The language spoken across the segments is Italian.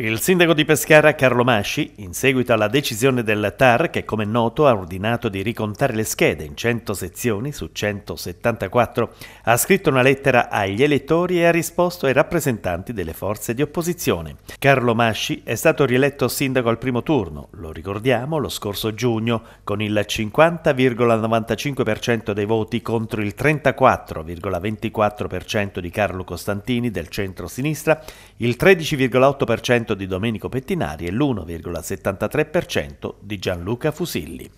Il sindaco di Pescara Carlo Masci, in seguito alla decisione del TAR che come noto ha ordinato di ricontare le schede in 100 sezioni su 174, ha scritto una lettera agli elettori e ha risposto ai rappresentanti delle forze di opposizione. Carlo Masci è stato rieletto sindaco al primo turno, lo ricordiamo, lo scorso giugno, con il 50,95% dei voti contro il 34,24% di Carlo Costantini del centro-sinistra, il 13,8% di Domenico Pettinari e l'1,73% di Gianluca Fusilli.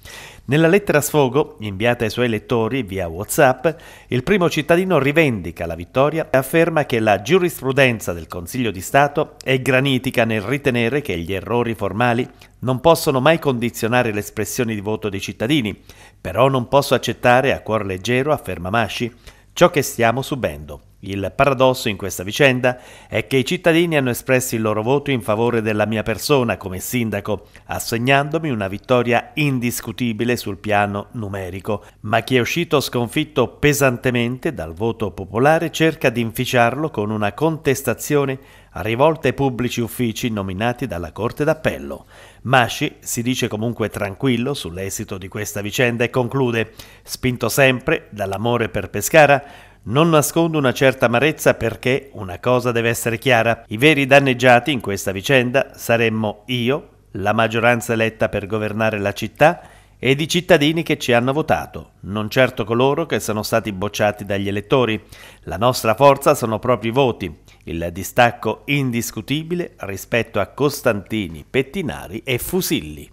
Nella lettera sfogo, inviata ai suoi lettori via WhatsApp, il primo cittadino rivendica la vittoria e afferma che la giurisprudenza del Consiglio di Stato è granitica nel ritenere che gli errori formali non possono mai condizionare l'espressione di voto dei cittadini, però non posso accettare a cuor leggero, afferma Masci, ciò che stiamo subendo. Il paradosso in questa vicenda è che i cittadini hanno espresso il loro voto in favore della mia persona come sindaco, assegnandomi una vittoria indiscutibile sul piano numerico, ma chi è uscito sconfitto pesantemente dal voto popolare cerca di inficiarlo con una contestazione rivolta ai pubblici uffici nominati dalla Corte d'Appello. Masci si dice comunque tranquillo sull'esito di questa vicenda e conclude, spinto sempre dall'amore per Pescara, non nascondo una certa amarezza perché una cosa deve essere chiara, i veri danneggiati in questa vicenda saremmo io, la maggioranza eletta per governare la città ed i cittadini che ci hanno votato, non certo coloro che sono stati bocciati dagli elettori. La nostra forza sono proprio i voti, il distacco indiscutibile rispetto a Costantini, Pettinari e Fusilli.